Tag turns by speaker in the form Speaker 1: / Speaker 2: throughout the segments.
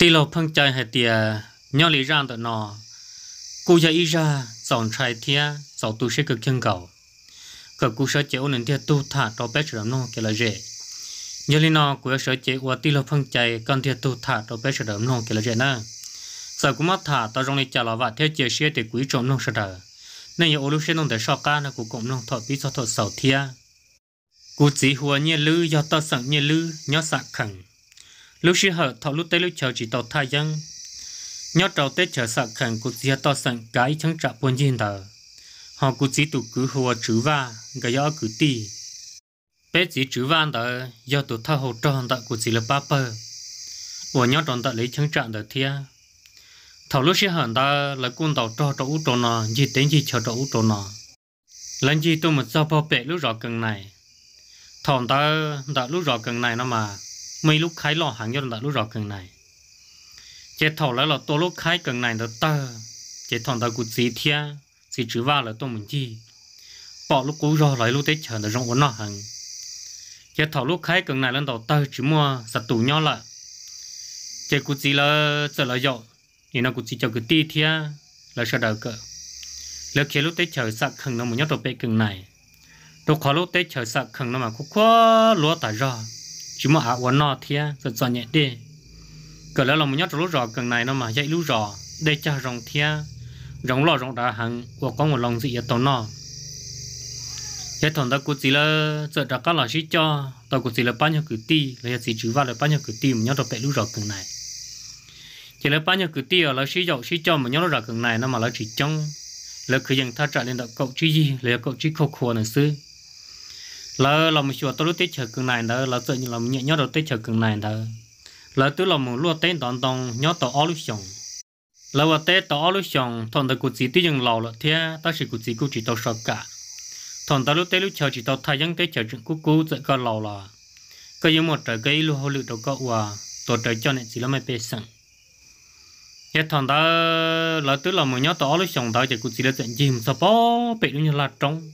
Speaker 1: tỷ lô phong chơi hay tìa nhỏ lý ra tụi nó cụ giờ ý ra dọn trai thia dọn tu sẽ cực chân cầu cực cụ sở chế nên thia tu thả đó bé sửa nó kia là dễ nhớ lý nó cụ sở chế qua tì lô phong chơi con thia tu thả đó bé sửa nó kia là dễ nè giờ cũng mất thả tao trong này trả lò vạt theo chia sẻ để quý trộm nông sờ đờ nên yêu lưu xe nông để so ca nà cụ cộng nông thọ bí cho thọ sầu thia cụ chỉ hùa nhẹ lư do tao sợ nhẹ lư nhớ sạc khẳng lúc xưa họ thọ lúc tới lúc chờ chỉ tàu thay dân nhớ đầu tết chờ sạc khẩn của gia to sẵn cái chẳng trả buồn gì đờ họ cũng chỉ tụ cứ hồ chữ va cái gió cứ tì bé chỉ chữ va đờ do tụ thao hồ tròn đó của chỉ là ba bờ của nhớ tròn đó lấy chẳng trả được thia thầu lúc xưa họ ta là quân tàu cho trâu trâu nọ gì đến gì chờ trâu trâu nọ lần gì tôi một sao bao bể lúc rõ cần này thằng đó đã lúc rõ cần này nó mà mấy lúc khai lò hàng nhất là lúc rõ cần này chế thọ lại là tôi lúc khai cần này là tơ chế thọ ta cũng gì thia gì chữ va là tôi mình chi bỏ lúc cũ rõ lại lúc tết chờ là rong uốn nó hàng chế thọ lúc khai cần này lần đầu tơ chỉ mua sạch tủ nhau lại chế cũng gì là giờ là dọ thì nó cũng chỉ cho cái ti thia là sợ đỡ cỡ lỡ kia lúc tết chờ sạch khẩn nó muốn nhớ tôi bé cần này tôi khó lúc tết chờ sạch khẩn nó mà khúc khó lúa tả rồi chúng mà hạ quán nọ thì dần dần nhẹ đi cỡ là một nhớ trong lúc rõ cần này nó mà dạy lúc rò để cho rồng thì rồng lò rồng đã hàng của có một lòng dị ở tàu nọ thế thằng ta cũng chỉ là sợ đã các là sĩ cho tao cũng chỉ là bao nhiêu cử ti là chỉ chữ vào là bao nhiêu cử ti mà đầu trong lúc rò gần này chỉ là bao nhiêu cử ti ở lò sĩ dậu sĩ cho mà nhớ rò gần này nó mà là chỉ trong là cứ dừng tha trả lên đạo cậu chứ gì lấy cậu chứ khâu khô nữa xưa lỡ là một chuột tôi tết chờ cường này đó là tự nhiên là nhẹ nhớ đầu tết chờ cường này đó lỡ tôi là một lúa tết toàn toàn nhớ tổ áo lúc xong. lỡ vào tết tổ áo lúc xong, thằng tôi cũng chỉ tuy nhiên lâu rồi thế ta chỉ cũng chỉ cũng chỉ tao sợ cả thằng ta lúc tết lúc chờ chỉ tao thay những tết chờ chuyện cũ cũ tự có lâu là có những một trời cây lúa hồ lựu đầu có ua tổ trời cho nên chỉ là mấy bê sẵn cái thằng ta lỡ tôi là một nhớ tổ áo lúc xong, đó chỉ cũng chỉ là chuyện gì mà sao bỏ bị như là trống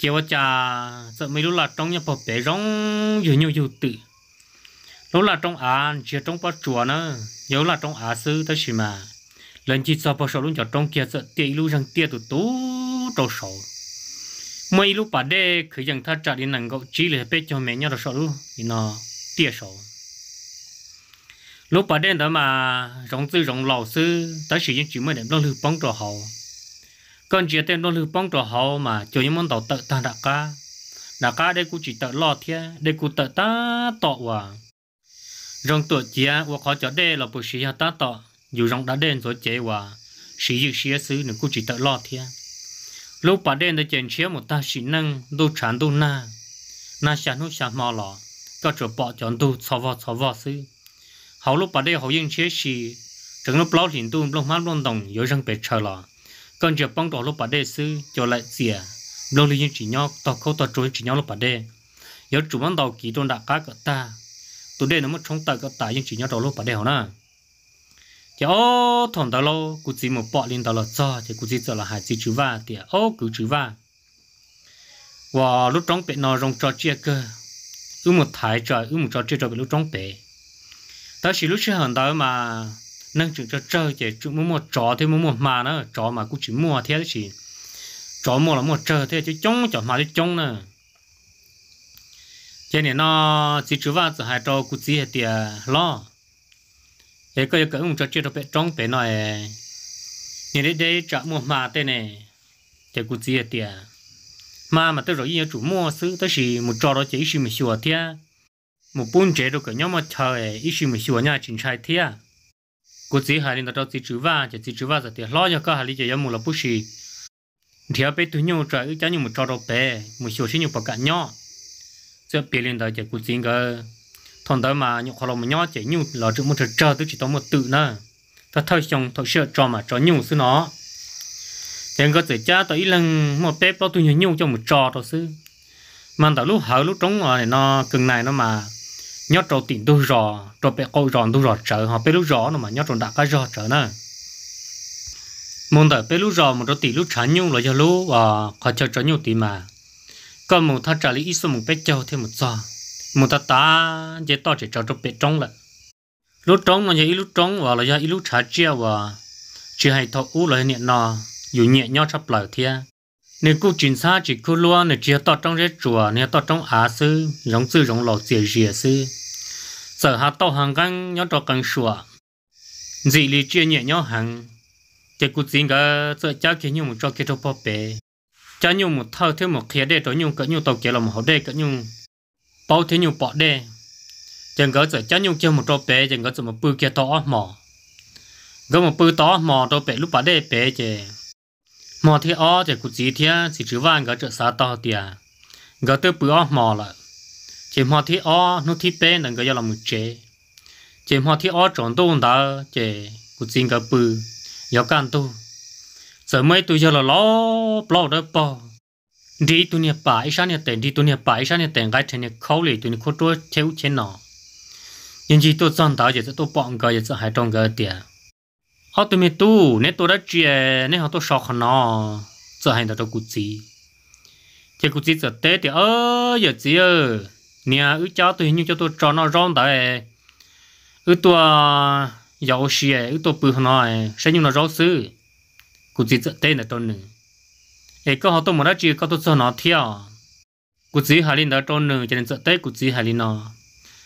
Speaker 1: chế cha sợ mấy lúc là trong nhà bọc để rong nhiều nhiều nhiều tự lúc là trong à chế trong bao chùa nữa yếu là trong à sư tới xí mà lần chỉ sao bao sầu luôn cho trong kia sợ tiền lúc rằng tiền tụt tú trâu sầu mấy lúc bà đê khởi rằng tha trả đi nàng gậu chỉ là biết cho mẹ nhau rồi sầu luôn thì nó tiền sầu lúc bà đê đó mà rong tư rong lầu sư tới sử dụng chỉ mới để lo lưu bóng trò hậu con chỉ tên nó lưu bóng trò hậu mà cho những món tàu tự ta đã ca đã ca đây cũng chỉ tự lo thế đây cũng tự ta tọ hòa rong tuổi chia và khó cho đây là bộ sĩ ta tọ dù rong đã đen rồi chế hòa sĩ dự sĩ xứ nên cũng chỉ tự lo thế lúc bà đến đã chèn chia một ta sĩ năng đô chán đô na na xả nô xả mò lò các chỗ bỏ chọn đô xò vò xò vò xứ hậu lúc bà đây hậu yên chia sĩ trong lúc lâu liền tu lúc mắt luôn đồng yếu răng bể chờ lọ còn giờ băng đỏ lúc bà đê sư cho lại xìa lâu lý chỉ nhau tao khâu tao trốn chỉ nhau lúc bà đê giờ chủ băng đầu kỳ tôn đã cá cỡ ta tụi đê nó mất trong tay cỡ ta nhưng chỉ nhau đầu lúc bà đê hả na giờ ô thằng tao lâu cụ chỉ một bọ lên tao là cho thì cụ chỉ cho là hai chỉ chữ va thì ô cứ chữ va và lúc trống bẹ nó rong cho chia cơ ư một thái trời ư một cho chia cho bị lúc trong bể tao chỉ lúc chưa hẳn tao mà nâng chừng cho chơi chỉ chúng muốn một trò thì muốn một mà nữa trò mà cũng chỉ mua thế chỉ trò mua là một chơi thế chứ chống trò mà chứ chống nè. cho nên nó chỉ chú vào từ hai trò cũng chỉ tiền lo thế cái cái ông cho chơi được bé trong bé này nhìn đấy đấy trả mua mà thế này thì cũng chỉ tiền mà mà tôi rồi yêu chủ mua xứ tôi chỉ một trò đó chỉ chỉ mình sửa thế một bún chế được cái nhóm mà chơi ý chỉ mình sửa nhà chính trai thế กูจีหาลินตัวจีจืว่าจะจีจืว่าจะเดี๋ยวล้อยก็หาลิจะยามูละผู้ชีเดี๋ยวไปตุนยูจ่ายจ้ายูมุจอดเปมุชิวชิยูปากกันย่อจะเปลี่ยนตัวจะกูจีก็ทอนตัวมายูขลมย่อจะยูหล่อจะมุจจอตุจิตมุตื่นนะถ้าเท่าชงเท่าเชื่อจอมาจอยูซื้อเนาะยังก็จะจ้าตัวอีหลังหมดเป๊ะตัวตุนยูจะมุจอตัวซื้อมันแต่ลูกหาลูกตรงอ่ะเนาะกึ่งไหนเนาะมา nhớ trâu tỉnh tôi rò trâu bé câu ròn tôi rò trở họ bé lúc rò nó mà nhớ trâu đã cái rò trở nè môn đợi bé lúc rò một trâu tỷ lúc chán nhung là do lú và họ chơi trở nhiều tiền mà còn một thằng trả lý ít số một bé châu thêm một giờ một thằng ta dễ to chỉ cho trâu bé trống lại lúc trống nó dễ lúc trống và là do ít lúc chán chia và chỉ hay thọ u là hiện nọ dù nhẹ nhau sắp lở thia nếu cứ chính xác chỉ cứ luôn nếu chỉ to trong rét chùa nếu to trong á sư giống sư giống lò xìa rìa sư giờ hạ tàu hàng gang nhớ trò cần sủa dì li chia nhẹ nhau hàng để cụ chính cả giờ cháu kia nhung một trò kia trâu bò bể cháu nhung một thao thêm một khía để trò nhung cỡ nhung tàu kia là một hậu đề cỡ nhung bao thế nhung bỏ đề chẳng có giờ cháu nhung kia một trò bể chẳng có giờ một bự kia to mỏ có một bự to mỏ trò bể lúc bỏ đề bể chè mỏ thì ó chè cụ chỉ thế chỉ chữ vàng có chợ xá to tiề có tới bự ó mỏ lại chỉ mà thì o nó thì bé nên cái là một chế chỉ mà thì o chọn đâu đó chỉ cũng xin cái bự yếu can tu giờ mấy tôi giờ là lo lo đó bỏ đi tu nhà bảy ít sáng nhà đi tu nhà bảy ít sáng nhà cái trên nhà khâu lì tu nhà khâu chúa chéo trên nọ nhưng chỉ tôi chọn đó chỉ tôi bọn cái chỉ hai trong cái tiền họ tụi mình tu nên tôi đã chuyện nên họ tôi sáu nó giờ hai đó tôi cũng chỉ chỉ cũng chỉ giờ tết thì ơ giờ chỉ ơ nhà ứ cháu tôi nhưng cho tôi cho nó rong tại ứ tôi giàu xì ứ tôi bự hơn nó sẽ nhưng nó rong xứ cụ chỉ tên là tôi nữa ấy có họ tôi muốn đó chỉ có tôi cho nó theo cụ chỉ hà linh đó tôi nữa cho nên sợ tết cụ chỉ hà linh nó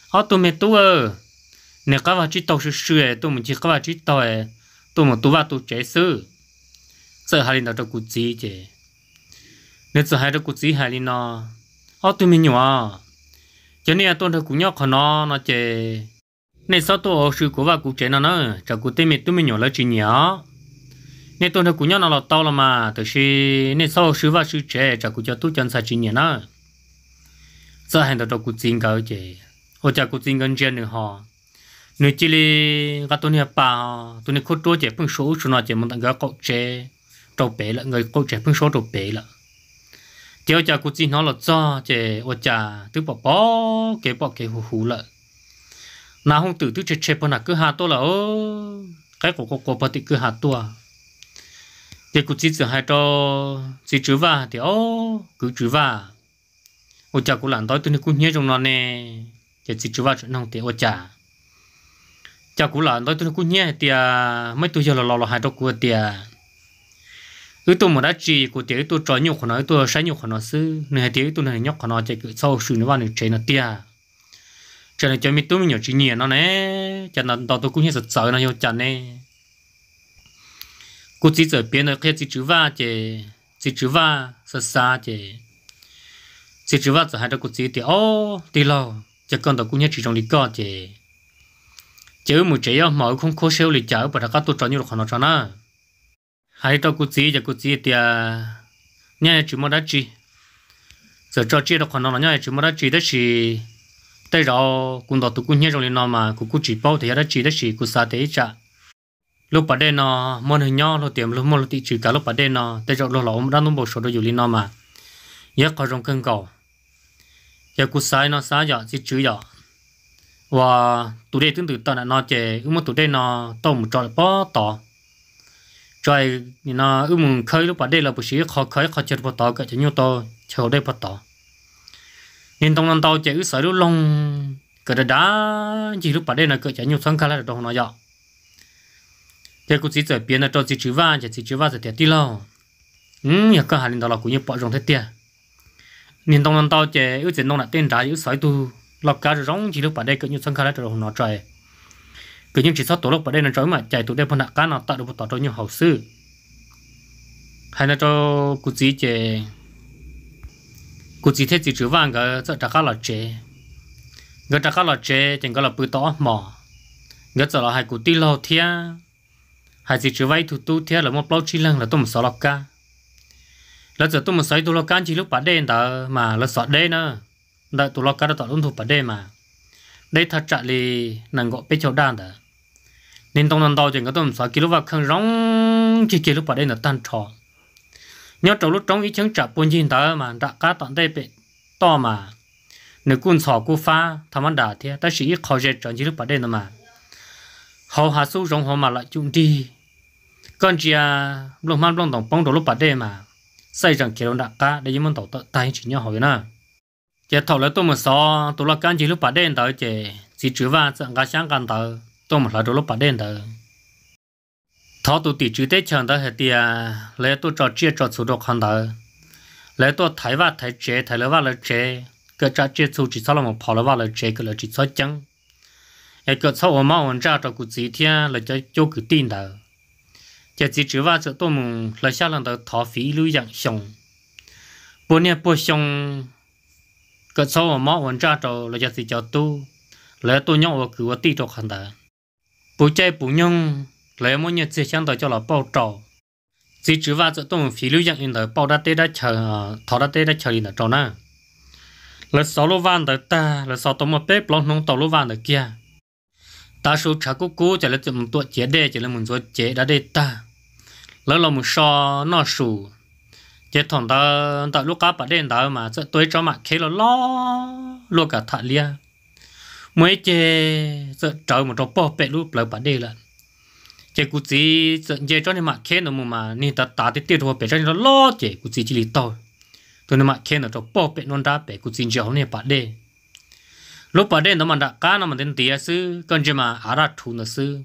Speaker 1: họ tôi mệt tôi nè các bạn chỉ tao sư sư tôi muốn chỉ các bạn chỉ tàu tôi muốn tôi vào tôi chế sư sợ hà linh đó tôi cụ chỉ chứ nếu sợ hai đó cụ chỉ hà linh nó họ tôi mệt nhau cho nên tôi thấy cũng nhóc nó nó chê nên sau tôi học sư của và cụ trẻ nó nó chẳng cụ tên mình tôi mình nhỏ là chỉ nhỏ nên tôi thấy cũng nhóc nó là tao lắm mà từ sự nên sau sư và sư trẻ chẳng cụ cho tôi chân sa chỉ nhỏ nó giờ hàng đầu cụ chính cái chê hoặc chẳng cụ chính gần trên nữa họ nếu chỉ là các tôi nhà bà tôi nên cô tôi chê phân số số nó chê một tặng cái cậu chê trâu bé là người cậu chê phân số trâu bé là chiều chả cụ chỉ nó là cho chè ở chả tứ bỏ bỏ cái bỏ cái hù hù lợ na không tự tứ chè chè bọn cứ hà to là ô cái cổ cổ cổ bà thì cứ hà to thì cụ chỉ sửa hai cho chỉ chữ vả thì ô cứ chữ vả ở chả cụ làm tối tôi cũng nhớ trong nó nè chè chỉ chữ vả chuyện không thì ô chả chả cụ làm tối tôi cũng nhớ thì mấy tuổi giờ là lo lo hai cho cụ thì cứ tôi mà đã chỉ của tiếng tôi trở nhiều của nó tôi sáng nhiều của nó sư nên tiếng tôi này nhóc của nó chạy cứ sau sự nó vào này chạy nó tia cho này cho mình tôi mình nhỏ chỉ nhẹ à, nó nè cho nên đó tôi cũng hết sợ sợ nó nhiều chẳng nè cô chỉ sợ biến được cái chỉ chữ va chứ chỉ chữ va sợ xa chứ chỉ chữ va sợ hai đứa cô chỉ thì ô đi lo cho con tao cũng như chỉ trong đi co chứ chứ một chỉ mà không khó sale thì chở bởi các tôi trở nhiều của nó cho nó hay tao cứ chỉ giờ cứ chỉ thì nhá chỉ mua đất chỉ giờ cho chỉ được khoản nào nhá chỉ mua đất chỉ đó là tới đó cũng đó tụi cũng nhớ rồi nó mà cũng cứ chỉ bảo thì đất chỉ đó là cũng xa thế chả lúc bắt đây nó mua hình nhau nó tiệm lúc mua lúc chỉ cả lúc bắt đây nó tới rồi lúc nào lão đang bổ số đó rồi nó mà nhớ có trong cơn cầu giờ cũng sai nó sai giờ chỉ chữ giờ và tụi đây tương tự tao là nói về, nhưng mà tụi đây nó tao một trò bỏ tỏ trời nó ưu mừng khơi lúc bà đây là bữa sĩ khó khơi khó chết bắt tao cả chỉ nhiêu tao chờ đây bắt tao nên tông lần tao chạy sợ lúc long cái đó đã chỉ lúc bà đây là cái chạy nhiều sang khá là đồ nó dọ thế cũng chỉ trở biến là cho chỉ chữ va chỉ chữ va sẽ tiệt đi lâu ừ nhà cơ hà linh đó là cũng như bỏ rồng thế tiệt nên tông lần tao chạy ưu chỉ nông là tên trái ưu sỏi tu lọc cá rồi rong chỉ lúc bà đây cái nhiều sang khá là đồ nó trời cứ những chỉ số tổ lộc vào đây là trói mà chạy tụ đây phần hạ cá nào tạo được một tổ cho nhiều hậu sư hay là cho cụ chỉ chế cụ chỉ thế chỉ chữ vàng cái sợ trả cá là chế người trả cá là chế thì người là bự tỏ mỏ người sợ là hai cụ ti lo thia hai chỉ chữ vay thủ tu thia là một bao chi lăng là tôi một sợ lọc cá là giờ tôi một sấy tôi lo cá chỉ lúc bắt đây đó mà là sợ đây nữa đợi tôi lo cá đã tạo luôn thủ bắt đây mà đây thật chả lì nàng gọi bê cháu đàn đó nên tông nông đào chuyện cái tông sáu kilo và không rong chỉ kilo vào đây là tan trò nhớ trong lúc trong ý chứng trả bốn chín tờ mà đã cá toàn đây bị to mà nếu quân sọ cú phá tham ăn đả thì ta chỉ ít khó dễ chọn chỉ lúc vào đây là mà họ hạ số rong họ mà lại chung đi còn chỉ à lông mang lông đồng bóng đồ lúc vào đây mà xây dựng rằng kiểu đã cá để những món tổ tay chỉ nhau hỏi nữa chỉ thầu lấy tôi mà xóa tôi là cái chỉ lúc vào đây tới chỉ chỉ chữ và sẵn cả sáng cả tờ tôi mà là đồ lúc bà đen đó thọ tụ tỷ chữ tế chẳng đó hệ tia lấy tôi trò chia trò chủ đồ khăn đó lấy tôi thấy và thấy chế thấy lấy và lấy chế cái trò chia chủ chỉ sao là một phò lấy và lấy chế cái là chỉ sao chẳng cái cái sau mà ông cha cho cụ chỉ thiên là cho cho cụ tin đó chỉ chỉ chữ và chữ tôi mùng là xa lần đó thọ phí lưu dạng xong bốn 年不 xong cái sau mà ông cha cho là chỉ cho tôi lấy tôi nhau và cứ tôi trò khăn đó bố bố cho lưu yên yên chờ, chờ 不再不用，来么日子想到叫了报照，只只话这东西流行用的报答对的车，讨的对的车用的照呢。là sáu lô van đó ta là sáu tôm mà bếp lon nông tàu lô van đó kia ta số chả cú cú chỉ là tụi mình tuột chế đê chỉ là mình tuột chế đã đê ta lỡ là mình so nó sù chế thằng ta ta lúc cá bắt đen ta mà sẽ tôi cho mà khé là lo lo cả thà lia mấy chế sợ trời một trò bỏ bẹt lúc lại bản đề là chế cụ chỉ sợ chế cho nên mà khen nó mà nên ta ta tiếp tiếp rồi bẹt cho nên nó lo chế cụ chỉ chỉ lý to tôi nên mà khen nó trò bỏ bẹt non ra bẹt cụ chỉ giàu nên bản đề lúc bản đề nó mà đã cá nó mà đến tiền sư còn chế mà ở ra thu nó sư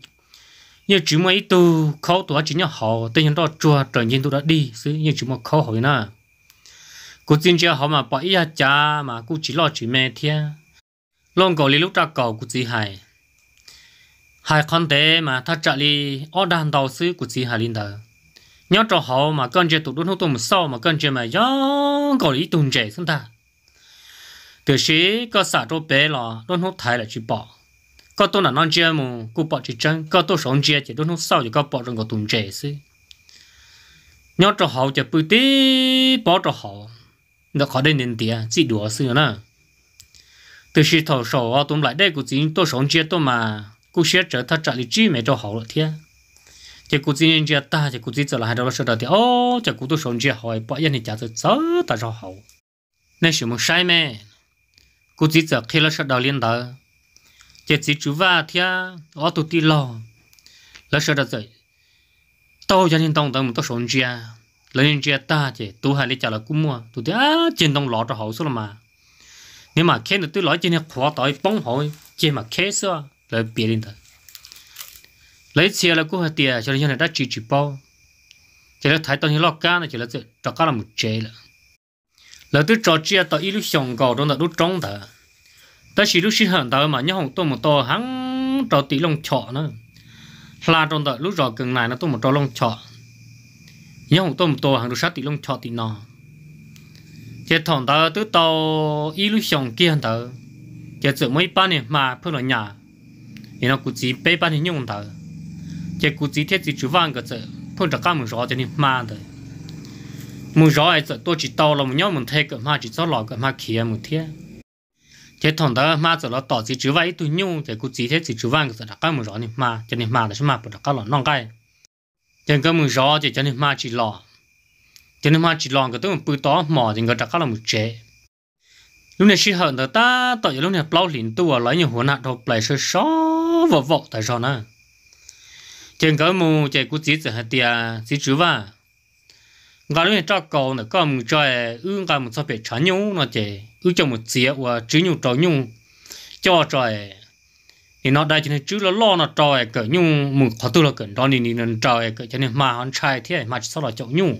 Speaker 1: như chú mấy tu khâu tu chỉ nhớ họ tên nhân đó chùa trời nhân tu đã đi sư như chú một khâu hỏi na cụ chỉ cho họ mà bỏ ý cha mà cụ chỉ lo chỉ mẹ thiên lông cổ lý lúc ra cổ của chị hải hải con tế mà thắt chặt đi ở đàn đầu sư của chị hải linh đó nhớ cho họ mà con chơi tụt đốn hút tụm sau mà con chơi mà gió cổ lý tụm trẻ chúng ta từ sĩ có xả cho bể là đốt hút thái là chỉ bỏ có tôi là non chơi mà cô bỏ chỉ chân có tôi sống chơi chỉ đốt hút sau thì có bỏ trong cổ tụm trẻ sư nhớ cho họ chỉ bự tí bỏ cho họ được họ đến đến tiền chỉ đùa sư nữa từ khi thầu sổ tụm lại đây cũng chỉ tôi sống chết tôi mà cũng sẽ trở thật trả lý chi mẹ cho hậu rồi thế thì cũng chỉ nên chết ta thì cũng chỉ trở lại đó là sợ thì ô chỉ cũng tôi sống chết hỏi bọn dân thì trả tôi sợ ta cho hậu, nên sự muốn sai mẹ cũng chỉ trở khi là sợ đầu liên đó chỉ chỉ chú va thế ô tôi đi lo là sợ đó rồi tôi dân hiện tông tông tôi sống chết lấy nhân chết ta chỉ tôi hay lấy trả là cũng mua tôi thì à trên tông lọ cho hậu số là mà nhưng mà khi tôi nói chuyện khó tới bông hỏi chỉ mà khi xưa là biệt lên thôi lấy xe là cũng hơi tiền cho nên hiện đã chỉ chỉ bao chỉ là thấy tôi hiểu lo cá này chỉ là cho cá là một chế là là tôi trò chuyện tới ít lúc xong cầu đó là lúc trống thở ta chỉ lúc sinh hận đó mà nhớ hồng tôi một to hắn trò tí lông chọ nữa là trong đó lúc rồi gần này nó tôi một trò long chọ nhớ hồng tôi một to hàng lúc sát tí lông chọ tí nọ chế thằng đó tự tàu illusion kia thằng đó chế tự mấy ba này mà phải là nhà thì nó cũng chỉ bảy ba này nhung thằng chế cũng chỉ thiết chỉ chú vàng cái chữ phải là cả một rõ cho nên mà đấy một rõ ấy tôi chỉ tàu là một nhóm mình thấy cái mà chỉ cho lọ cái mà kia một thiết chế thằng đó mà chỉ là tỏ chỉ chú vàng đôi nhung chế cũng chỉ thiết chỉ chú vàng cái chữ cả một rõ này mà cho nên mà là mà phải là cả lọ non cái chế cái một rõ chỉ cho nên mà chỉ lọ cho nên mà chỉ lòng cái tôi một bự to mỏ thì người ta có là một chế lúc này sĩ hận ta tội lúc này bao liền tua lấy nhiều hồn hạt thọc lại sơ sơ và vọt tại sao nữa trên cái mù chạy cú chỉ sợ hạt tia chỉ chữ va ngài lúc này cho cầu nữa có một trời ư cả một số biệt chán nhung nó chế ư cho một chế và chữ nhung trò nhung cho trời thì nó đây cho nên chữ là lo nó trời cỡ nhung một khó tu là cỡ đó thì nên trời cỡ cho nên mà hắn trai thế mà chỉ sau là chậu nhung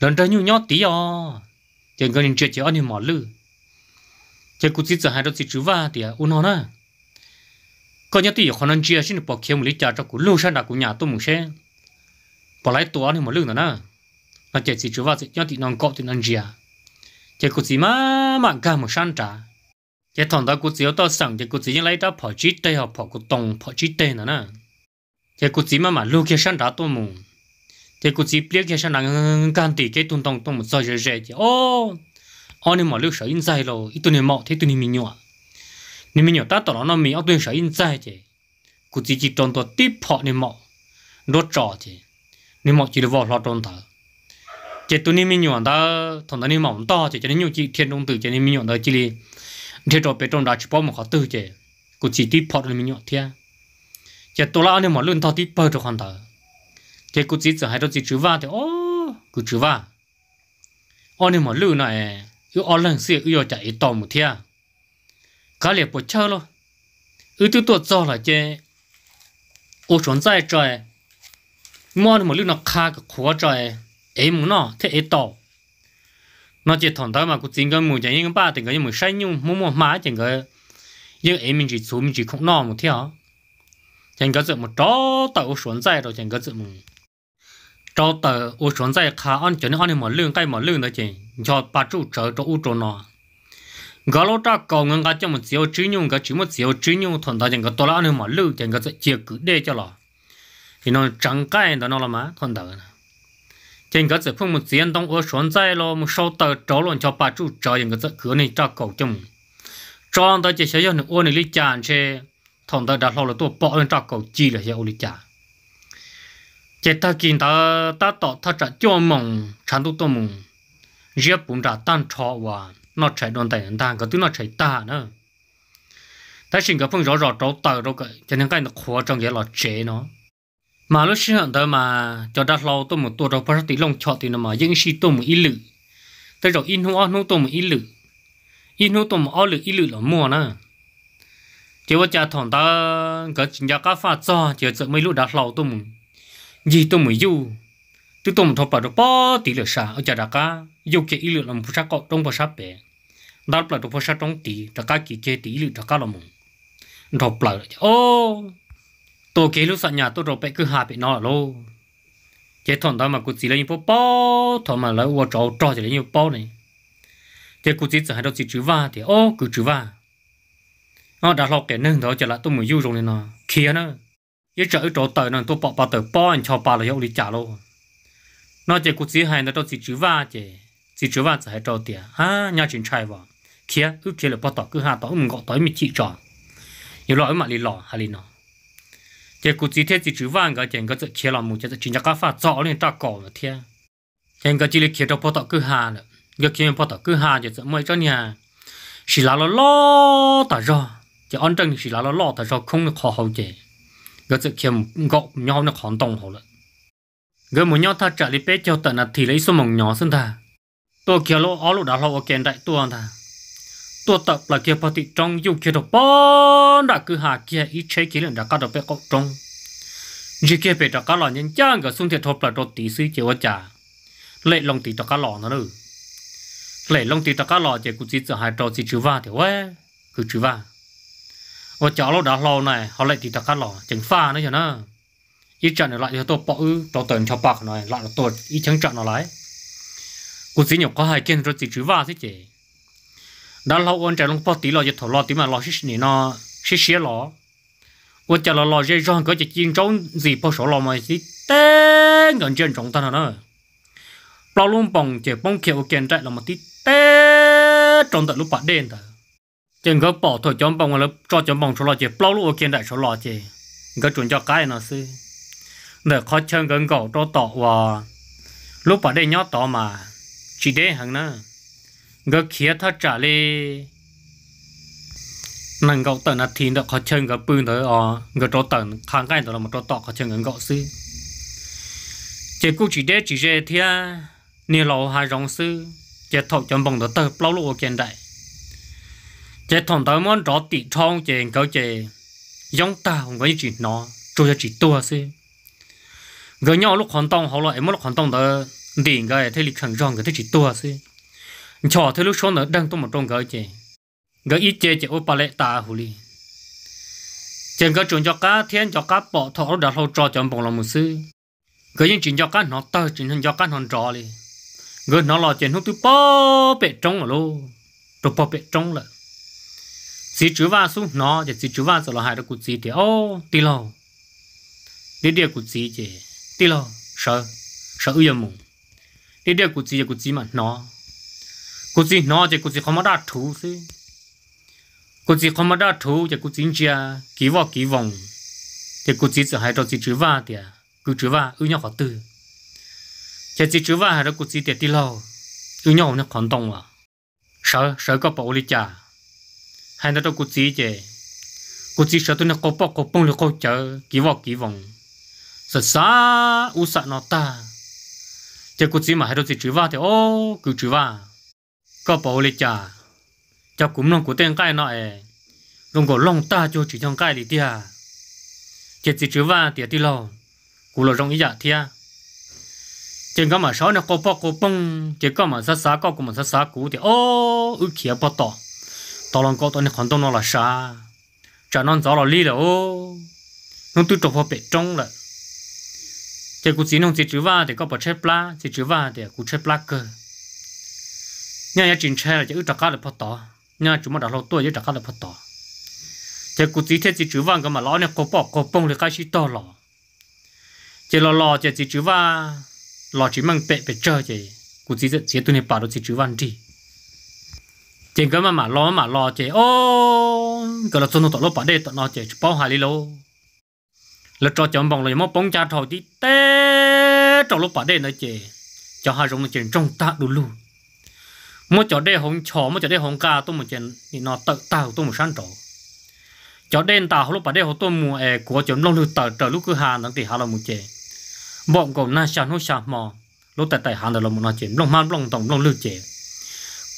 Speaker 1: lần đó nhu nhót tí o chỉ cần nhìn chuyện chỉ ăn mỏ lư chỉ cứ chỉ giờ hai đứa chỉ chú va thì ôn nó na có nhớ tí khó năng chia xin được bỏ kiếm một lít trà cho cú lưu sang đặt cú nhà tôi mùng xe bỏ lấy tổ ăn mỏ lư nữa nè, nó chỉ chỉ chú va thì nhớ tí nằm cọ thì năng chia chỉ cứ chỉ mà mạng cả một sang trả chỉ thằng đó cứ chỉ ở đó sẵn chỉ cứ chỉ lấy đó bỏ chít đây hoặc bỏ cú tông bỏ chít đây nữa nè, chỉ cứ chỉ mà mà lưu kia sang đã tôi mùng thế cũng chỉ biết cái sao nàng can tỷ cái tuần tông tông một giờ giờ rẻ chứ ô ô nên mà lúc sợ in dài rồi ít tuần này mọ thế tuần này mình nhỏ nên mình nhỏ ta tỏ nó mình ở tuần sợ in dài chứ cũng chỉ chỉ tròn tổ tiếp họ nên mọ nó trò chứ nên mọ chỉ là vỏ lo tròn thở chứ tuần này mình nhỏ ta thằng ta nên mỏng to chứ cho nên nhiều chỉ thiên đông tử cho nên mình nhỏ ta chỉ là thế trò bé tròn đã chỉ bỏ một khó tử chứ cũng chỉ tiếp họ nên mình nhỏ thiên, chứ tôi là anh em mà luôn thao tiếp bao cho hoàn thở cái cụ chỉ sợ hai đôi chỉ chú va thì ô cụ chú va anh em mà lưu này yêu ô lần xưa yêu chạy tò một thia cái này bộ chơi luôn, ư tư tuột cho là chê ô chuẩn dài trời mua nên mà lưu nó khá cái khóa trời em muốn nó thế ấy tò nó chỉ thằng đó mà cụ chính cái mua chạy những cái ba tiền cái mù say nhung mua mua má chẳng cái những ấy mình chỉ xuống mình chỉ không no một thia chẳng cái sự một đó tàu chuẩn dài rồi chẳng có gì mà cho tờ ô chuẩn dạy khá ăn cho nên ăn mà lương cái mà lương đó chị cho bà chủ trợ cho ô chỗ nó gà lô ta cầu ngang gà cho một xíu chữ nhung gà chỉ một xíu chữ nhung thuần đó chẳng có to là ăn mà lương chẳng có chia cứ để cho lọ thì nó chẳng cái đó nó là thằng thuần đó chẳng có sự phương một diễn đông ô chuẩn dạy lo một số tờ chỗ luôn cho bà chủ trợ chẳng có sự cửa này cho cầu chung cho đó chỉ sử dụng nó ô này lý chán chứ thuần đó đã lo là tôi bỏ lên cho cầu chi là sẽ ô lý chán chế ta kiến ta ta tỏ ta trả cho mong chẳng đủ mong giờ bún trả tan trọ và nó chạy đoàn tay ta có thứ nó chạy ta nữa ta xin cái phong rõ rõ trâu tờ đâu cái cho nên cái nó khó trong vậy là chế nó mà lúc sinh hận tới mà cho đã lâu tôi một tuổi đầu phát tỷ long chọn thì nó mà những si tôi một ít lự tới rồi in hoa nó tôi một ít lự in hoa tôi một ao lự ít lự là mua nữa chỉ có cha thằng ta cái chính gia cá phát cho chỉ sợ mấy lúc đã lâu tôi một gì tôi mới yêu tôi tôm thọ bảo được bao tỷ lệ sa ở chợ đà cá yêu cái ít lệ làm phật có trong phật sát bể đáp là trong phật sát trong tỷ đà cá chỉ chơi tỷ lệ đà cá làm mùng thọ bảo ô tôi cái lúc sạn nhà tôi rồi bể cứ hạ bể nó lô chế thằng đó mà cứ chỉ lấy như bao thằng mà lấy qua trò trò chỉ là như bao này chế cứ chỉ chỉ hai đầu chỉ chữ va thì ô cứ chữ va nó đã lọc cái nâng đó chỉ là tôi mới yêu rồi này nọ kia nữa 一只一只袋呢，都包包袋包人吃包了，要里吃喽。nó chỉ cũng chỉ hay nó cho chỉ chữ vạ chỉ chỉ chữ chỉ hay cho tiền à nhà chính trai vào kia ước chỉ là bắt tỏ cứ hạ tỏ mình gọi tới mình chỉ trò nhiều loại mà lì lò hà lì nó chỉ cũng chỉ thế chỉ chữ vạ cái chuyện cái chữ kia là một cái chính cái phát rõ lên ta cổ là thế chuyện cái chỉ là kia cho bắt tỏ cứ hạ nữa giờ kia bắt tỏ cứ hạ chỉ mấy cho nhà chỉ là lo lo ta chỉ ăn trăng chỉ là lo lo ta rồi không khó hậu chế 个只 kiếm gọ nhau nó khổng tông hồ lợ cái muốn nhau ta trả lý bé cho tận là thì lấy số mỏng nhỏ xin ta tôi kia lỗ ó lỗ đã lâu ở kèn đại tuôn ta tôi tập là kia phải trong dục kia được bón đã cứ hà kia ít chế kia liền đã cá được bé cọ trong chỉ kia bé đã cá lò nhân trang cái xung thiệt thộp là đồ tí xí kia quá trả lệ lòng tí đã cá lò nó lệ lòng tí đã cá lò chỉ cũng chỉ sợ hai trò chỉ chữ va thì quá cứ chữ va và chó lô đã lò này họ lại thì đặt cắt lò chẳng pha nữa cho nó ít trận lại cho tôi bỏ ư tôi tưởng cho bạc này lại là tôi ít chẳng trận nó lại cuộc chỉ nhục có hai kiên rồi chỉ chữ va thế chị đã lâu ôn trẻ lông bỏ tí lò giật thổ lò tí mà lò xí xí nó xí xía lò và chả lò lò dây rong có chỉ chiên trấu gì bỏ số lò mà chỉ té gần chân trọng thân nữa bao luôn bồng chỉ bông kiểu kiên trại là một tí té trong tận lúc bạc đen thôi chừng có bỏ thổi chấm bông là cho chấm bông số lo chị bao ở kiến đại số lo chị có chuẩn cho cái nó sư để khó chân gần gầu cho tọ và lúc bà đây nhót tọ mà chỉ để hàng nữa gỡ khía thắt trả lê nàng gậu tận là thiên được khó chân gỡ bươn tới ờ gỡ cho tận kháng cái đó là một cho tọ khó chân gần gậu sư chỉ cũng chỉ để chỉ để thia nhiều lâu hai rong sư chỉ thổi chấm bông đó tờ bao ở kiến đại chế thằng tao muốn rõ tị thong chế cái chế giống ta không có chuyện nó trôi ra chỉ tua xí gỡ nhau lúc hoàn tông họ lại em lúc hoàn tông đó điện cái thấy lịch khẩn rong cái thấy chỉ tua xí chờ thấy lúc số nữa đang tôi một trong gỡ chế người ít chế chế ô bà lệ ta hù li chèn cái chuyện cho cá thiên cho cá bỏ thọ đã lâu trò chọn bồng lòng một xí người những chuyện cho cá nó tơ chuyện cho cá nó trò li gỡ nó lo chuyện hút thứ bò bẹ trống rồi, luôn rồi bò bẹ trống lại chỉ chữ va xuống nó thì chỉ chữ va rồi là hai đứa cụ chỉ thì ô tì lò đi đi cụ chỉ chỉ tì lò sợ sợ ưu mùng đi đi cụ chỉ cụ chỉ mà nó cụ chỉ nó thì cụ chỉ không mà đa thú xí cụ chỉ không mà đa thú thì cụ chỉ chia kỹ vò kỹ vòng thì cụ chỉ sợ hại đứa chỉ chữ va thì à, cứ chữ va ưu nhau khó từ chỉ chỉ chữ va hại đứa cụ chỉ thì tì lò ưu nhau nó khó tông à sợ sợ có bảo lý cha hai nó đâu cú chỉ chè cú chỉ sợ tôi nó cố bóc cố bông được cố chở kí vọng kỳ vọng sợ xa u sợ nó ta chỉ cú chỉ mà hai đứa chỉ chửi va thì ô cứ chửi va có bảo lì chả cho cũng nông của tên cái nọ ấy rong cổ long ta cho chỉ trong cái đi tia chỉ chỉ chửi va thì đi lo cú lo trong ý giả dạ thia chỉ có mà sáu nó cố bóc cố bông chỉ có mà sát sát có cũng mà sát sát cú thì ô ư kia bắt to tao lòng có tao nên còn tao nó là sa, chả nó gió là li là ô nó tôi trộn hoa bể trong là chỉ cú chỉ nông chỉ chữ va thì có bỏ chết pla chỉ chữ va thì cú chết pla cơ nhà nhà chính xe là chỉ trả cá là phát tỏ nhà chúng mà đã lâu tuổi chỉ trả cá là phát tỏ chỉ cú chỉ thế chỉ chữ va cái mà lão này có bỏ có bông thì cái gì to lọ chỉ lọ lọ chỉ chỉ chữ va lọ chỉ mang bể bể chơi chỉ cú chỉ chỉ tôi này bảo được chỉ chữ va đi chỉ cái mà mà lo mà lo chỉ ô cái là xuân nó tọt lỗ bỏ đây tọt nó chỉ bao hà lý lô là cho chồng bằng lời móc bông cha thầu đi té cho lỗ bỏ đây nó chỉ cho hai rồng nó chỉ trong ta đủ luôn một chỗ đây hồng chó một chỗ đây hồng cá tôi một chuyện nó tự tao tôi một sáng trổ chỗ đen tao lúc bà đây họ tôi mua e của chỗ lâu lưu tờ trở lúc cứ hàng đang tỷ hà là một chuyện bọn cậu na sàn hút sàn mò lúc tại tại hàng là một nói chuyện long man long tổng long lưu chuyện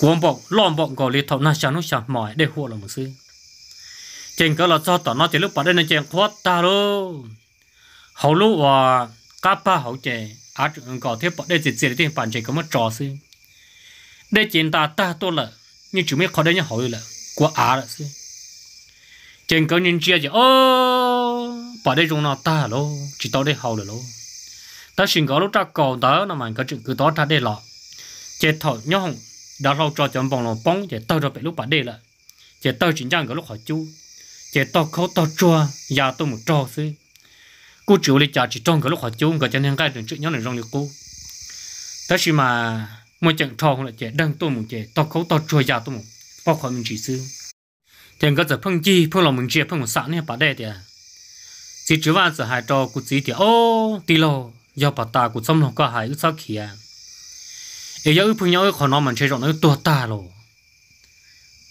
Speaker 1: cuốn bọc lon bọc gọi lý thọ na chán nó chán mỏi để hộ là một xí, trên cái là cho tỏ nó chỉ lúc bắt đây là chèn khoát ta luôn, hậu lúc và cá ba hậu chè á trường gọi thiết bắt đây chỉ chỉ để bàn chè có mất trò xí, để chèn ta ta tôi là nhưng chúng mới khó đây nhá hậu là của á là sư chèn cái nhân chia chỉ ô bắt đây chúng nó ta luôn chỉ tao đây hậu là lô ta xin gọi lúc ta cầu đó là mình có chuyện cứ đó ta đây lọ chết thọ nhau đã lâu cho chúng bóng lòng bóng để tao cho bị lúc bà đi là để tao chỉnh trang cái lúc họ chú để tao khâu tao cho già tôi một trò xí cô chịu lấy trả chỉ trong cái lúc họ chú người chân hàng cái đường trước nhớ này rong được cô thế khi mà một trận trò là để đăng tôi một để tao khâu tao cho già tôi một bao khỏi mình chỉ xưa thì cái giờ phong chi phong lòng mình chia phong một sạn này bà đây thì à. chỉ chứa vào giờ hai trò cô chỉ thì ô tì lò do bà ta cô xong nó có hai ước sao kia giờ yêu phụ nhau khó nó mình chơi rộng nó tua ta lo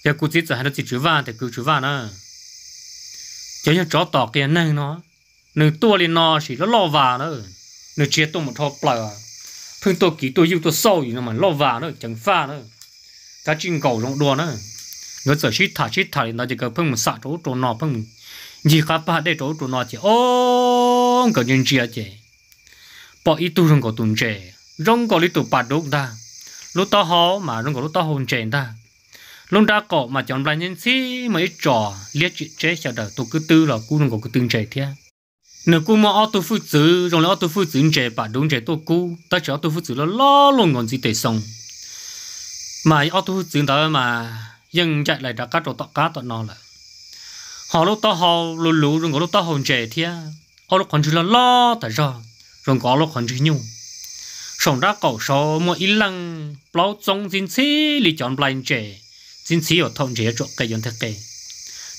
Speaker 1: giờ cứ chỉ giờ hay nó chỉ chữ vàng thì cứ chữ vàng nữa giờ như chó tỏ kia nâng nó nâng tua lên nó chỉ nó lo vàng nữa nâng chia tung một thọ bờ phương tôi kỹ tôi yêu tôi sâu gì nó mà lo vàng nữa chẳng pha nữa cá chim cầu rộng đùa nữa người giờ chỉ thả chỉ thả thì nó chỉ cần phương một xạ chỗ chỗ nọ phương gì khá ba đây chỗ chỗ nọ chỉ ô cái nhân chia chỉ bỏ ít tu có tuần trẻ rong có lý tụ bạt đốt ta lúc đó họ mà lúc có lúc đó hồn chèn ta lúc đã có mà chọn lại nhân sĩ mới trò liếc chuyện chế chả đời tôi cứ tư là cú đừng có cứ tương chạy thế nửa cú mà ô tô phụ tử rồi ô tô phụ tử trẻ bà đúng trẻ tôi cú ta chỉ ô tô phụ tử là lo luôn còn gì để xong mà ô tô phụ tử đó mà dân chạy lại đã cắt rồi tọt cá tọt nó là họ lúc đó họ lù lù rồi có lúc đó hồn trẻ thế họ lúc còn chỉ là lo tại sao rồi có lúc còn chỉ nhung sống ra cổ số mà ít lăng bao trong chính sĩ lý chọn blind chế chính sĩ ở thông chế chỗ cái dân thật cây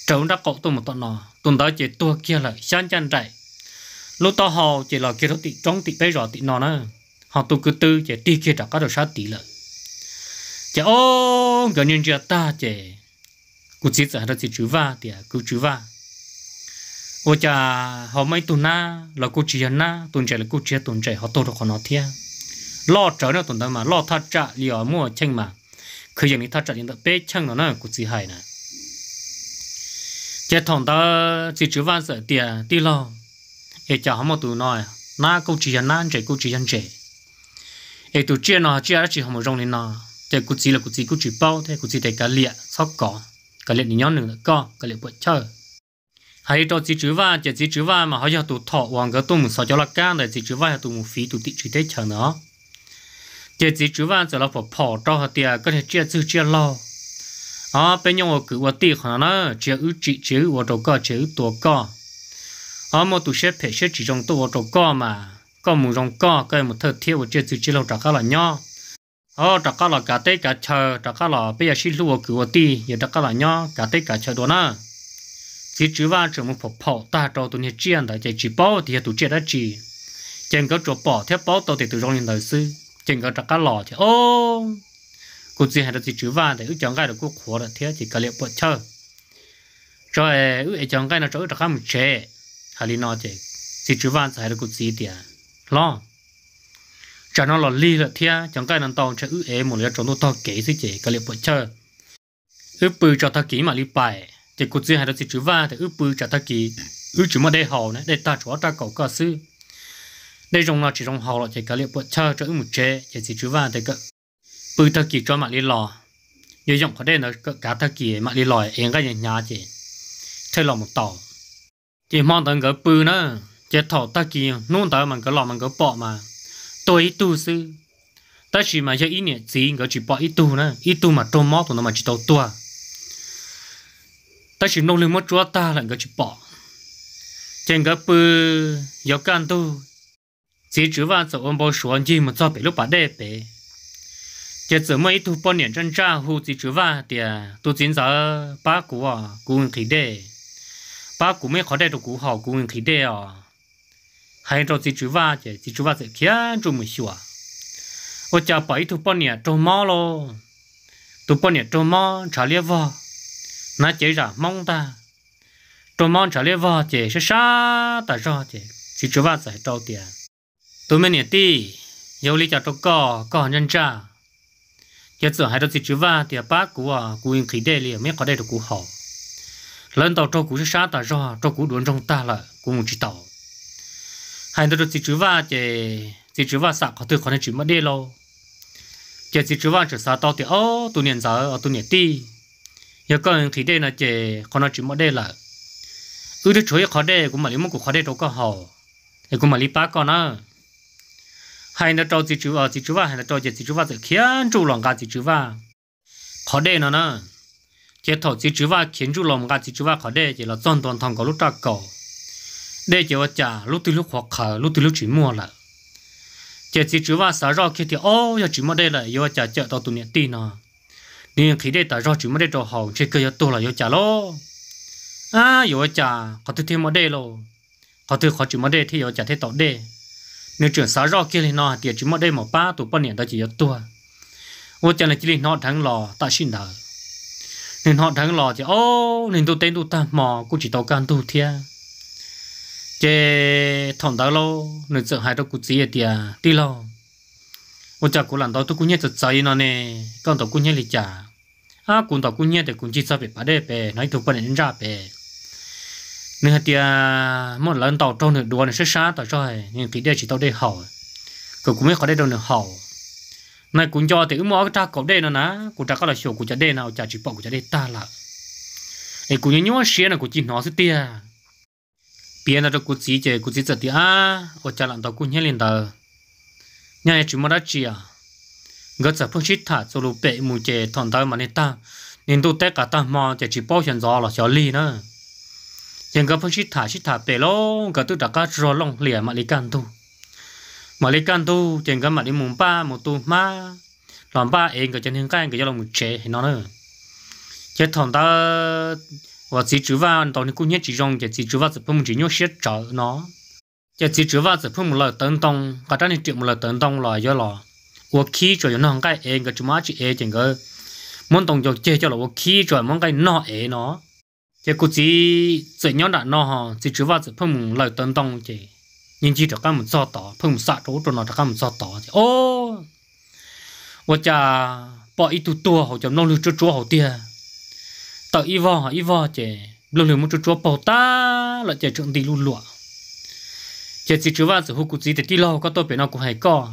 Speaker 1: trống ra cổ tôi một tọt nọ tuần đó chế tua kia lại san chan chạy lúc to họ chế là kia đó tị trong tị bây giờ tị nọ nữa họ tôi cứ tư chế đi kia đã có được sát tị lợi chế ô gần như chưa ta chế cứ chỉ sợ là chỉ chú va thì cứ chú va ô họ mấy tuần na là cô chị na tuần trẻ là cô chị tuần trẻ họ tôi được họ nói thiệt lo trở nó tồn tại mà lo thắt chặt liều mua chăng mà cứ giờ mình thắt chặt những tập bê chăng nó nó cũng gì hại nè chế thằng ta chỉ chú văn sợ tiền đi lo ê chả họ một tụ nói na câu chỉ ăn nan chạy câu chỉ ăn chạy ê tụ chia nó chia chỉ họ một rong lên nó chế cũng chỉ là cũng chỉ cũng chỉ bao thế cũng chỉ để cả lịa sóc cỏ cả lịa nhóm nữa có cả liệt quậy chơi hay cho chỉ chú văn chỉ chú văn mà họ giờ tụ thọ hoàng cái tụ một sáu cho là can để chỉ chữ văn tụ một phí tụ tị chỉ thế chờ nó chỉ chỉ chú văn rồi là phải bỏ cho họ tiền có thể chia chú chia lo à bên nhau cứ vào tiền hả nó chia ưu chỉ chữ vào đầu co chữ tổ co à mà tụ sẽ phải sẽ chỉ trong tụ vào đầu co mà có một trong co cái một thợ thiêu vào chia chú chia lo trả cái là nhau à trả cái là cả tê cả chờ trả cái là bây giờ xin lúa cứ vào tiền giờ trả cái là nhau cả tê cả chờ đó nè, chỉ chú văn chỉ một phổ phổ ta cho tụi này chia đã chỉ chỉ bao thì tụi chia đã chỉ chẳng có chỗ bỏ thì bao tao thì tụi trong nhân đời xưa chừng có trắc cá lò chứ ô cụ gì hay là gì chữ vàng để ước chọn cái được cụ khổ là thế chỉ cả liệu bộ chơi rồi ước chọn cái là chỗ trắc cá một chế hay là nó chế gì à? chữ vàng sai được cụ gì tiền, lo cho nó là ly là thế chọn cái là tàu cho ước em một lẽ chỗ nó to kế gì chỉ cả liệu bộ chơi ước bự cho ta kỹ mà đi bài thì cụ gì hay là gì chữ vàng thì ước bự cho ta kỹ ước chữ mà để hậu này để ta chỗ ta cầu cơ sư đây trong là chỉ trong họ là chỉ cả liệu bộ thơ cho một chế chỉ chỉ chú vào thì cả bự thơ kỳ cho mà lý lò nhiều dòng có đây là nó cá thơ kỳ mà lý lò em cái nhà chỉ thơ lò một tàu chỉ mong tận cái bự nữa chỉ thọ thơ kỳ nôn tới mình cái lò mình cái bọ mà tôi tu sư ta chỉ mà cho ít niệm gì cái chỉ bỏ ít tu nữa ít tu mà trôn mót của nó mà chỉ tàu tua ta chỉ nông lương mất chúa ta là cái chỉ bỏ trên cái bự giáo can tu chỉ chú vào chỗ ông bố xuống chỉ một cho bị lúc bà đê bể chỉ chỉ mấy thu bao nhiêu chân trang, hù chỉ chú vào thì tu chính giờ ba cú à cú người khí đê ba cú mấy khó đê tụ cú họ cú người khí đê à hay cho chỉ chú vào chỉ chỉ chú vào sẽ kia chú mới xua ở cha bảy thu bao nhiêu trâu mò lo tu bao nhiêu trâu mò trả liếc vào nó chỉ ra mong ta trâu mò trả liếc vào chỉ sẽ sa ta cho chỉ chỉ chú vào sẽ trâu tiền tôi mới nhớ đi dầu lý cho tôi có có nhân cha giờ giờ hai đứa chỉ chú va thì bác của của yên khí đề liền mới có đây được của họ lần đầu tôi cũng sát ta ra, cho cũng đuổi trong ta là cũng muốn chỉ tàu hai đứa chỉ chú va thì chỉ chú va sạc họ tự còn chỉ mất đi lâu giờ chỉ chú va chỉ sát tao thì ô tôi nhận giờ tôi nhận đi giờ còn khí đề là chỉ còn chỉ mất đi là Ưu ư đứa chuối khó đề cũng mà lấy một cuộc khó đề đâu có họ thì cũng mà lấy ba con á hay nó cho gì chú vào gì chú vào hay nó cho gì gì chú vào thì khiến chú lòng gà gì chú vào khó đây nó nè chế thổ gì chú vào khiến chú lòng gà gì chú vào khó đây chỉ là toàn toàn thằng có lúc trắc cổ đây chỉ là trả lúc từ lúc hoặc khờ lúc từ lúc chỉ mua là chế gì chú vào xả rau kia thì ô giờ chỉ mua đây là giờ trả chợ tao tụi nhện tin nó nên khi đây tại rau chỉ mua đây cho hậu chỉ cơ giờ tôi là giờ trả lô à giờ trả có thứ thêm mua đây lô có thứ khó chỉ mua đây thì giờ trả thế tao đây nếu chuyển sáu rau kia thì nó thì chỉ mất đây một ba tuổi bao nhiêu đó chỉ có tua ô cho nên chỉ nó thắng lò ta xin đỡ nên họ thắng lò thì ô nên tôi tên tôi ta mò cũng chỉ tàu can tu thia chế thằng đó lâu nên sợ hai đâu cũng chỉ thì đi lâu ô cha cũng làm đó tôi cũng nhớ thật sai nó nè con tàu cũng nhớ lịch trả à cũng tàu cũng nhớ thì cũng chỉ sao về ba đây về nói thuộc bao nhiêu ra về nên hạt thì một lần tàu trâu được đua này sẽ xa tàu cho hay nhưng tí đây chỉ tàu đây hậu cậu cũng biết có đây đâu được hậu này cũng cho thì cứ mua cái cậu đây nó ná cũng trả có là sổ cũng trả đây nào trả chỉ bỏ cũng trả đây ta là ấy cũng như nhau xe này cũng chỉ nó sẽ tia bia là cũng chỉ chơi cũng chỉ thì tia ở trả lặn tàu cũng nhảy lên tàu nhà chỉ mua đã chi à ngất giờ phương xích thả cho lũ bệ mù chơi thằng tàu mà nên ta nên tôi té cả ta mò chỉ chỉ bỏ chuyện gió là xóa ly nữa ยังก็พชิถาชิถาเปโลก็ตุตะก็รอลงเหลี่ยมาลิกันตูมาลิกันตูยังก็มาลิมุมป้ามุตูมาหลอมป้าเองก็จะเห็นกันก็จะลงมุเชเห็นน้องเนอเจ้าทองตาว่าจีจูว่าตอนนี้กูเนี่ยจีจงจะจีจูว่าจะพุ่งจีโยเสียจ่อเนาะจะจีจูว่าจะพุ่งมาเลยเติมตรงก็ตอนนี้จีมาเลยเติมตรงลอยเยอะหรอว่าขี้จ่อยน้องกันเองก็จุมาจีเอจังก็มันต้องยกเจ้าเราว่าขี้จ่อยมันก็นอเอเนาะ chỉ cụ chỉ chỉ nhớ đã nó ha chỉ chú vào chỉ phong mùng lời tấn tông chỉ nhưng chỉ cho các mình so tỏ phong mùng xạ trố cho nó cho các mình so tỏ chỉ ô và cha bỏ ít tu tua họ cho nó lưu chúa chúa họ tia tờ y vò họ y vò chỉ lưu lưu một chúa chúa bỏ ta lại chỉ trượng đi luôn lụa chỉ chỉ chú vào chỉ hú cụ chỉ thì đi lâu có tôi bên nó cũng hay co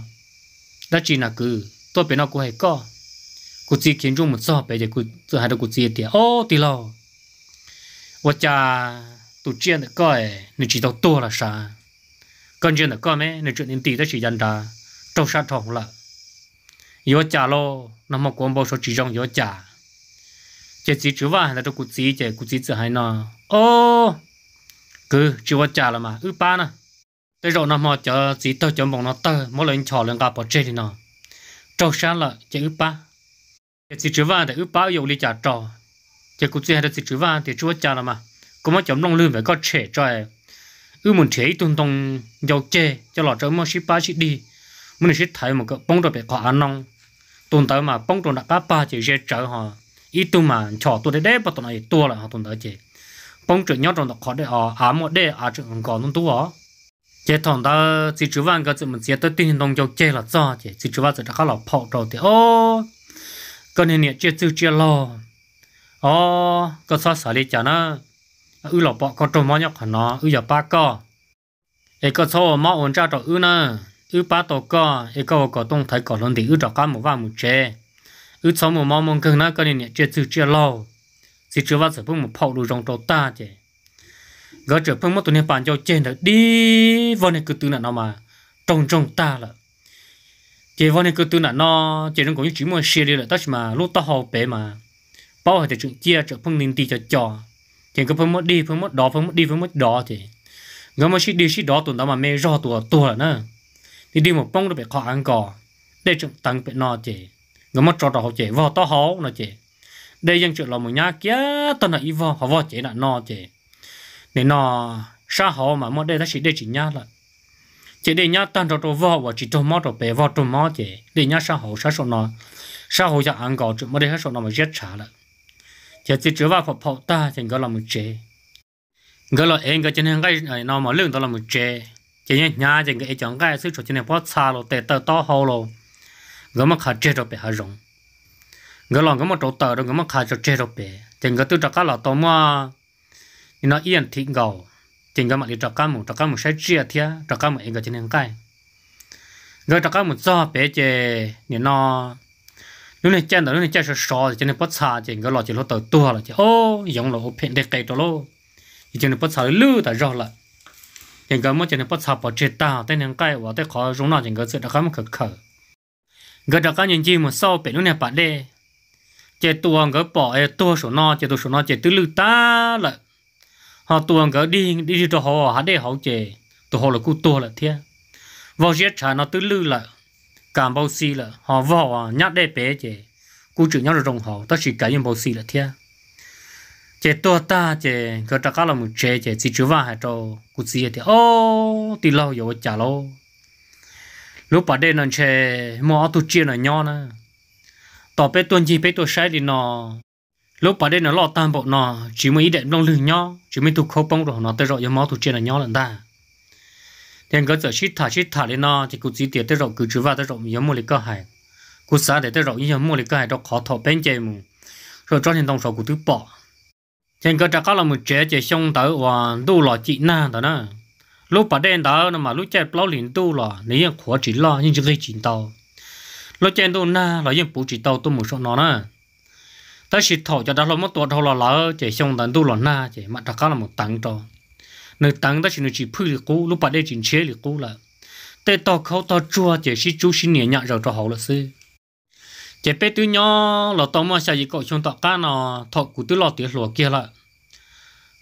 Speaker 1: đã chỉ là cứ tôi bên nó cũng hay co cụ chỉ khiến chung một so bây giờ cụ tự hai đâu cụ chỉ tiệt ô đi lâu 我家 tụ chiến được coi nên chỉ tao to là sa còn chuyện được coi mấy nên chuyện nên tí đó chỉ dân ra trong sát thòng là yo cha lo nó mà quan bao số chỉ trong yo cha chỉ chỉ chữ vàng là tôi cụ chỉ chỉ cụ chỉ chỉ nó ô cứ chữ vợ cha là mà ư ba nè tới rồi nó mà chờ chỉ tao chờ mong nó tơ mỗi lần chọn lần gặp bỏ chơi thì nó trong sáng là chỉ ư ba chỉ chữ vàng thì ư ba dùng đi trả trò giờ cũng chưa được sự chữ vàng thì chúa cha là mà cũng mới chấm long lươn phải có trẻ trai ư muốn thấy tung tung dầu chê cho lọ trở mơ ship ba ship đi muốn ship thấy một cái bông đồ bị khó ăn nong tồn tại mà bông đồ đã ba ba chỉ dễ trở họ ít tu mà chọn tu để đấy bắt tụi này tua là họ tồn tại chỉ bông chữ nhóc trong đó khó để họ à một để à chữ còn còn tu họ chế thằng ta chỉ chữ văn cái chữ mình chế tới tin đồng dầu chê là do chỉ chỉ chữ văn chỉ đã khá là phò trâu thì ô cái này nè chế chữ chê lo ô ờ, có sao sợ lý chả nó ư lọ bọ có trộm mỏ nhóc hẳn nó ư giờ ba co ấy có sao mỏ ổn ra trọ ư nè ư ba tổ co ấy có có tông thấy có lần thì ư trọ cá một vài một chế ư sáu một mỏ mông cưng nó có nên chia chữ chia lâu chỉ chưa vào sự phương một phậu đủ trong trâu ta chứ gỡ trở phương một tuần này bàn cho trên đó đi vào này cứ từ nào mà trồng trồng ta là chỉ vào này cứ từ nào nó chỉ đừng có những chuyện mua xe đi là tất mà lúc ta học bé mà bao giờ chúng chia cho phong ninh tì cho cho thì cứ phong mất đi phong mất đó phong mất đi phong mất đó thì ngớ mà chỉ đi chỉ đó tuần đó mà mê do tụi tụi nữa thì đi một phong nó phải khó ăn cỏ để chúng tăng phải no chị ngớ mà trò trò họ chị vào to hố nó chị đây dân chuyện là một nhà kia tên là vò họ vò chế là no chế để no xa họ mà mọi đây ta chỉ đây chỉ nhá là chế để nhá tan cho cho vò và chỉ cho mót cho bé vò cho mót chế để nhá xa họ xa số nó xa họ cho ăn cỏ chuyện mọi đây hết số nó mà giết trả lại giờ chỉ chữa vào phật phật ta thì gọi là một chế gọi là em gọi cho nên cái này nó mà lương đó là một chế chỉ nhá nhà chỉ cái chọn cái sự cho nên phật xa lo tệ tờ to hồ lo gọi mà khá chế độ bị hà rộng gọi là gọi mà trộn tờ rồi gọi mà khá cho chế độ bị thì gọi tôi cho cái là to mà nó yên thì gầu thì gọi mà đi cho cái một cho cái một sai chia thia cho cái một em gọi cho nên cái gọi cho cái một do bé chế nó นู่นนี่เจ้าหนูนู่นนี่เจ้าชัวรอจริงๆปัสสาวะจริงก็ล่อจิ๋วตัวตัวเลยจ้โอ้ยงงล่อเพ่งเด็กไก่ตัวล่อจริงๆปัสสาวะลื้อแต่รอนละจริงก็ไม่จริงๆปัสสาวะปวดจิตาแต่เนี่ยไก่ว่าแต่ขอรุ่นน้องจริงก็เสือดข้ามขึ้นเขาก็จะการยังจีมือสาวเป็นนู่นนี่ปัดเลเจ้าตัวก็ปล่อยตัวสัวร์เจ้าตัวชัวร์เจ้าตื้ลื้อตาเลยหาตัวก็ดีดีจะหาหาได้หาเจาตัวหาเลยกูตัวเลยเท่าว่าเจ้าชายน่าตื้อลื้อเลย cảm bao xì là họ vò à nhát đê bé chị cú chữ nhát rồng họ ta chỉ cái những bao xì là thế chị to ta chị cơ trắc cá là một chị chị chỉ chú vang hay cho cú xì thì ô thì lâu rồi chả lâu lúc bà đây nó chị mua tu chia nó nhau nè tỏ bé tuần gì bé tôi sai đi nọ, lúc bà đây nó lo tan bộ nọ, chỉ mới ý định long lưng nhau chỉ mới tu khâu bông rồi nó tới rồi giờ máu tu chia là nhau lần ta tiền cái giờ shit thả shit thả lên nó thì cứ chỉ tiệt tới rồi cứ chú vào tới rồi mình mua lấy cái hải cứ xả để tới rồi mình mua lấy cái hải đó khó thọ bên chơi mù rồi cho nên đồng số cứ thứ bỏ tiền cái chắc là một chế chế xong tới và đủ là chị na đó nè lúc bắt đen đó nó mà lúc chạy bao liền đủ là nếu khó chỉ lo nhưng chỉ lấy chỉ đâu, lúc chế đủ na là nhưng bố chỉ đâu tôi một số nó nè ta xịt thọ cho đó là mất tuổi thọ là lỡ chế xong tới đủ là na chế mặt chắc là một tặng cho nơi tăng đó chỉ nói chỉ phu lịch cũ lúc bạn đây chỉ chế lịch cũ là tê to khâu to chua chỉ chỉ chú xin nhẹ nhàng rồi cho hậu là sư chỉ biết tứ nhỏ là tao mà sao cái cậu trong tọa cá nó thọ cụ tứ lọ tiệt lúa kia là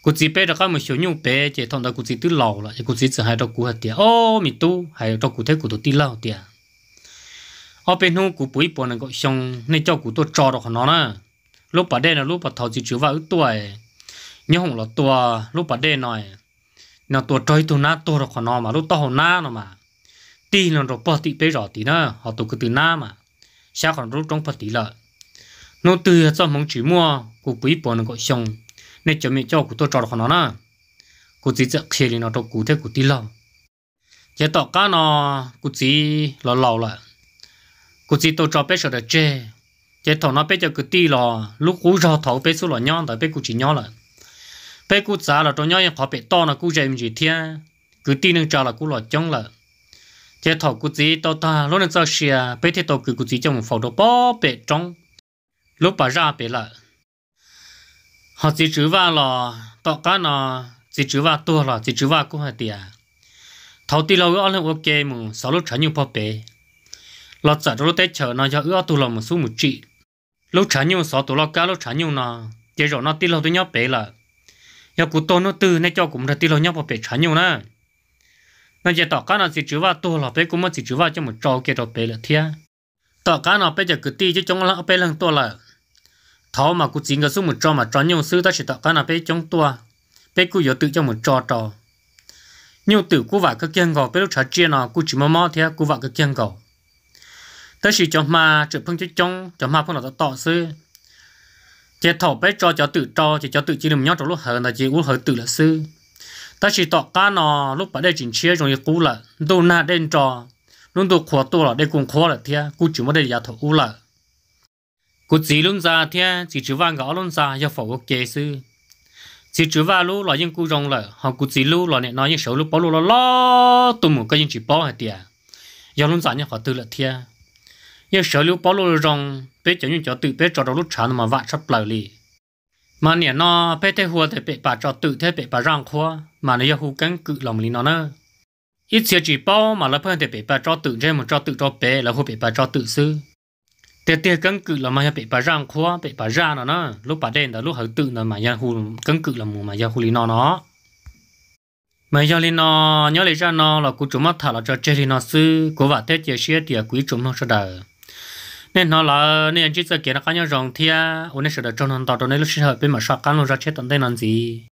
Speaker 1: cụ chỉ biết là các mà xíu nhung bé chỉ thằng đó cụ chỉ tứ lọ là chỉ cụ chỉ sợ hai đó cụ hạt tiệt ô mi tu hai đó cụ thế cụ tổ tứ lọ tiệt ở bên hông cụ bụi bọn này cái xong nên cho cụ tôi cho được nó nè lúc bà đây là lúc bà thầu chỉ chú vào tuổi nhưng không là tuổi lúc bà đây nói nó tổ trời tổ na tổ rồi còn nó mà lúc tao hồ na nó mà tì nó rồi bỏ tì bây giờ tì nữa họ tổ cứ từ na mà sao còn lúc trong bỏ tì lợ nó từ cho mong chỉ mua cụ quý bỏ nó gọi xong nên cho mình cho cụ tôi trò còn nó nữa cụ chỉ xe khi nó trong cụ thế cụ tì lợ giờ tao cá nó cụ chỉ lò lò rồi, cụ chỉ tôi trò bây giờ là chê giờ thằng nó bây giờ cứ tì lò lúc cú rò thầu bây giờ lò nhon tại bây cụ chỉ nhon lợ bây cú giá là trong nhau em khó bé to là cú dèm gì thế cứ tin được cho là cú lọt chống là thế thọ cú gì to ta lúc này sao xia bây thế to cứ cú gì trong một phòng đồ bó bé trong lúc bà ra bé là họ chỉ chữ vào là tọ cá nó chỉ chữ vào tua là chỉ chữ vào cũng hay tiệt thầu ti lâu ở lên ok mù sáu lúc chán nhiều pop bé lọt sợ lúc tết chờ nó cho ưa tu lòng một số một trị lúc chán nhiều sáu tu lọt cá lúc chán nhiều nó chỉ rồi nó ti lâu tôi nhớ bé là ยากูโตโนตื่นในจอกุมทัดที่เราเนี่ยพอเป็ดฉันอยู่นะนั่นจะต่อการเอาสิจือว่าตัวเราเป็ดกูมันสิจือว่าจะหมดจอเกตเป็ดเลยเทียต่อการเอาเป็ดจะกึตีจะจงละเป็ดเรื่องตัวละท้อมากูจริงก็สู้หมดจอมาจอนยงซื้อตั้งแต่ต่อการเอาเป็ดจงตัวเป็ดกูอยู่ตื่นจะหมดจอจอ nhiều tử cú vả cái kiêng gò bé lúc trả chia nó cú chỉ mò mò thế cú vả cái kiêng gò tới chỉ cho mà chữ phương chứ trong cho mà phương nó to sư chế thọ bé cho cháu tự cho chỉ cháu tự chỉ được nhau trong lúc hở là chỉ u hở tự là sư ta chỉ tọt cá nọ lúc bà đây chỉnh chia rồi cú là đâu na đen cho luôn đồ khó tu là đây cũng khó là thia cú chỉ mới đây giả thọ u là cú chỉ luôn ra thia chỉ chữ vàng gõ luôn ra do phổ quốc chế sư chỉ chữ vàng lú là những cú rong là họ cú chỉ lú là nè nói những số lú bao lú là lo tụm cái những chỉ bao hạt tiệt do luôn ra những họ tự là thia yêu sở lưu bảo lô rong bé chở những chó tự bé cho đầu lúc sáng mà vạ sắp lại lì mà nè nó bé thế hoa thì bé bà cho tự thế bé bà răng khua mà nó yêu hù cắn cự lòng lì nó nữa ít xíu chỉ bao mà là phân thì bé bà cho tự chơi một cho tự cho bé là hù bé bà cho tự sư thế thế cắn cự là mà nhà bé bà răng khua bé bà ra nó nữa lúc bà đen là lúc hơi tự là mà nhà hù cắn cự là mà nhà hù lì nó nó mà giờ lên nó nhớ lấy ra nó là cú chúng mắt thả là cho chơi lên nó sư cố vả thế chơi xíu thì quý chúng nó sẽ đời nên nó là nên chỉ sợ kia nó có nhau rồng thia ôn nên sợ là trong hàng tàu trong này lúc sinh hợp bên mà sạc cán luôn ra chết tận đây làm gì